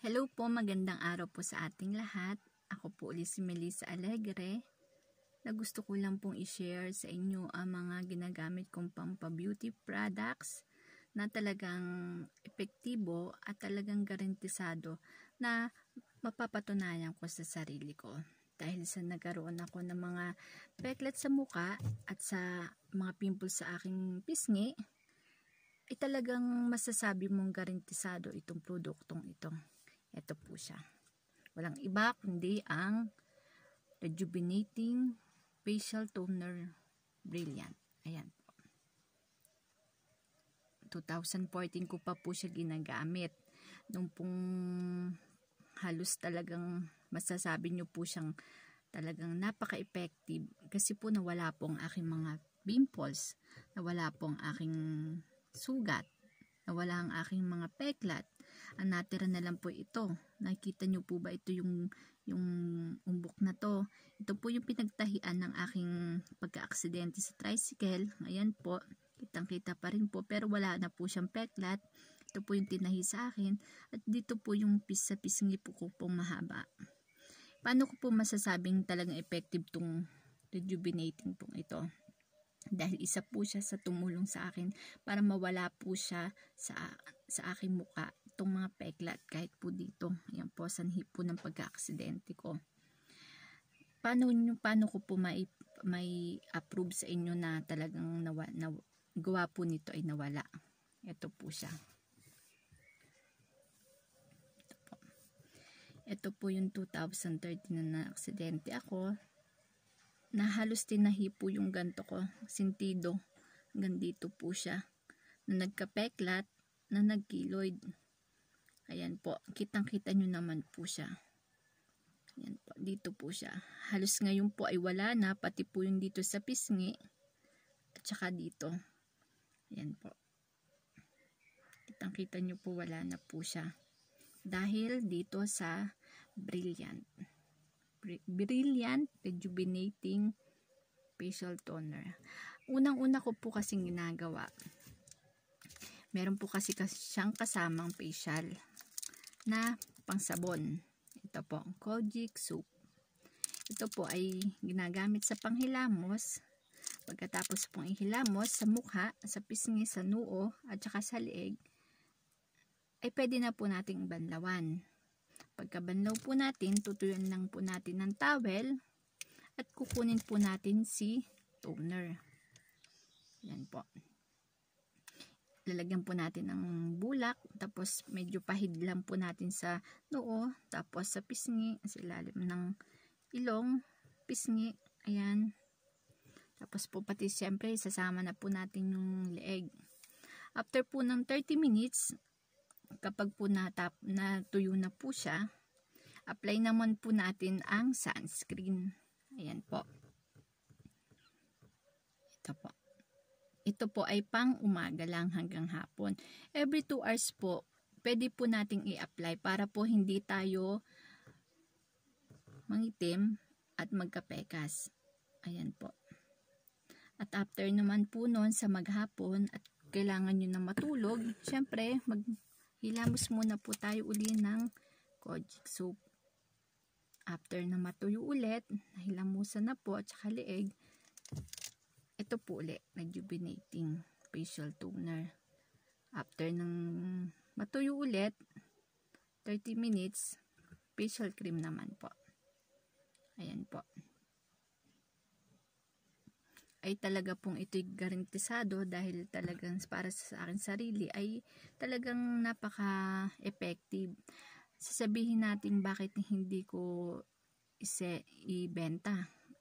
Hello po, magandang araw po sa ating lahat. Ako po ulit si Melissa Alegre na gusto ko lang pong i-share sa inyo ang mga ginagamit kong pampa-beauty products na talagang epektibo at talagang garantisado na mapapatunayan ko sa sarili ko. Dahil sa nagkaroon ako ng mga peklat sa muka at sa mga pimples sa aking pisngi, ay talagang masasabi mong garantisado itong produktong ito. Ito po siya. Walang iba kundi ang Rejuvenating Facial Toner Brilliant. Ayan po. 2014 ko pa po siya ginagamit. Nung pong halos talagang masasabi nyo po siyang talagang napaka-effective kasi po nawala po ang aking mga pimples, nawala po ang aking sugat, nawala ang aking mga peklat, ang natira na lang po ito. Nakikita nyo po ba ito yung, yung umbok na to? Ito po yung pinagtahian ng aking pagka-aksidente sa tricycle. Ayan po, kitang-kita pa rin po pero wala na po siyang peklat. Ito po yung tinahi sa akin at dito po yung pis sa pisngi po ko pong mahaba. Paano ko po masasabing talagang effective tong rejuvenating pong ito? dahil isa po siya sa tumulong sa akin para mawala po siya sa, sa aking mukha itong mga peklat kahit po dito, yan po, sanhi po ng pagkaaksidente ko. Paano, nyo, paano ko po may, may approve sa inyo na talagang nawa, na, gawa po nito ay nawala? Ito po siya. Ito po, ito po yung 2013 na naaksidente ako na halos tinahi po yung ganto ko, sintido. Hanggang po siya. Na nagkapeklat, na nagkiloid. Ayan po, kitang-kita nyo naman po siya. Ayan po, dito po siya. Halos ngayon po ay wala na, pati po yung dito sa pisngi. At saka dito. Ayan po. Kitang-kita nyo po wala na po siya. Dahil dito sa Brilliant. Brilliant Rejuvenating Facial Toner. Unang-una ko po kasi ginagawa. Meron po kasi siyang kasamang facial na pangsabon. Ito po ang Kojic Soup. Ito po ay ginagamit sa panghilamos. Pagkatapos pong ihilamos sa mukha, sa pisngi, sa noo, at saka sa leeg, ay pwede na po nating banlawan. Pagkabanlaw po natin, tutuyan lang po natin ng towel at kukunin po natin si toner. Yan po lalagyan po natin ng bulak tapos medyo pahid lang po natin sa noo tapos sa pisngi sa ilalim ng ilong pisngi ayan tapos po pati syempre sasama na po natin yung leeg after po ng 30 minutes kapag po natap, natuyo na po siya apply naman po natin ang sunscreen ayan po ito po ito po ay pang umaga lang hanggang hapon. Every 2 hours po, pwede po nating i-apply para po hindi tayo mangitim at magkapekas. Ayan po. At after naman po noon sa maghapon at kailangan nyo na matulog, syempre maghilamos muna po tayo uli ng kojic soup. After na matuyo ulit, nahilamusan na po at saka liig, ito po ulit, rejuvenating facial toner. After ng matuyo ulit, 30 minutes, facial cream naman po. Ayan po. Ay talaga pong ito'y garantisado dahil talagang para sa akin sarili ay talagang napaka-effective. Sasabihin natin bakit hindi ko ise ibenta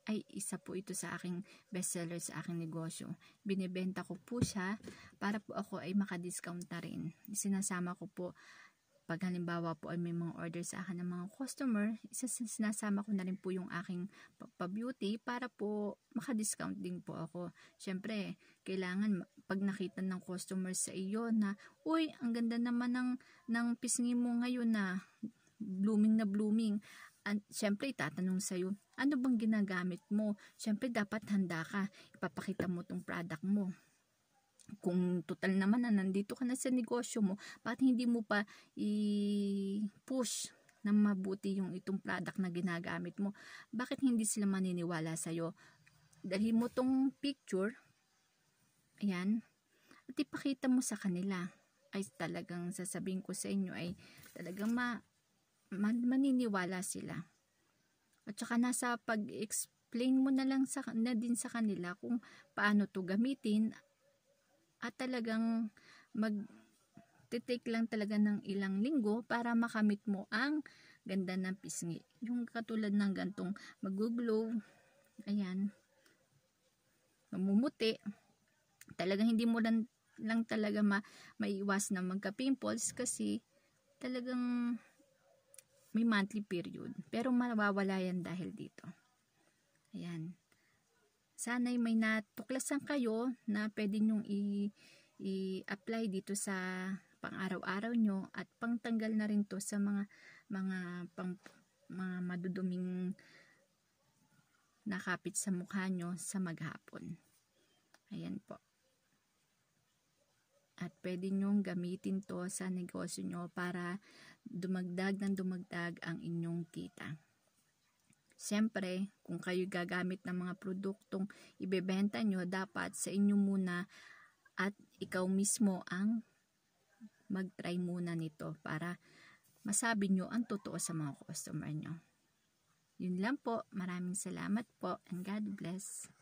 ay isa po ito sa aking bestseller sa aking negosyo. Binibenta ko po siya para po ako ay makadiscount na rin. Sinasama ko po pag halimbawa po ay may mga order sa akin ng mga customer, isa sinasama ko na rin po yung aking pa-beauty para po makadiscount din po ako. Siyempre, kailangan pag nakita ng customer sa iyo na, uy, ang ganda naman ng, ng pisngi mo ngayon na blooming na blooming siyempre syempre itatanong sa'yo, ano bang ginagamit mo? Siyempre dapat handa ka, ipapakita mo tong product mo. Kung total naman na nandito ka na sa negosyo mo, bakit hindi mo pa i-push na mabuti yung itong product na ginagamit mo? Bakit hindi sila maniniwala sa'yo? Dalhin mo tong picture, ayan, at ipakita mo sa kanila ay talagang sasabihin ko sa inyo ay talagang ma man, maniniwala sila. At saka nasa pag-explain mo na lang sa, na din sa kanila kung paano to gamitin at talagang mag take lang talaga ng ilang linggo para makamit mo ang ganda ng pisngi. Yung katulad ng gantong mag-glow, ayan, mamumuti, talagang hindi mo lang, lang talaga ma, maiwas na magka-pimples kasi talagang may monthly period. Pero mawawala yan dahil dito. Ayan. Sana'y may natuklasan kayo na pwede nyong i-apply dito sa pang-araw-araw nyo at pangtanggal na rin to sa mga mga pang, mga maduduming nakapit sa mukha nyo sa maghapon. Ayan po at pwede nyong gamitin to sa negosyo nyo para dumagdag ng dumagdag ang inyong kita. Siyempre, kung kayo gagamit ng mga produktong ibebenta nyo, dapat sa inyo muna at ikaw mismo ang mag-try muna nito para masabi nyo ang totoo sa mga customer nyo. Yun lang po. Maraming salamat po and God bless.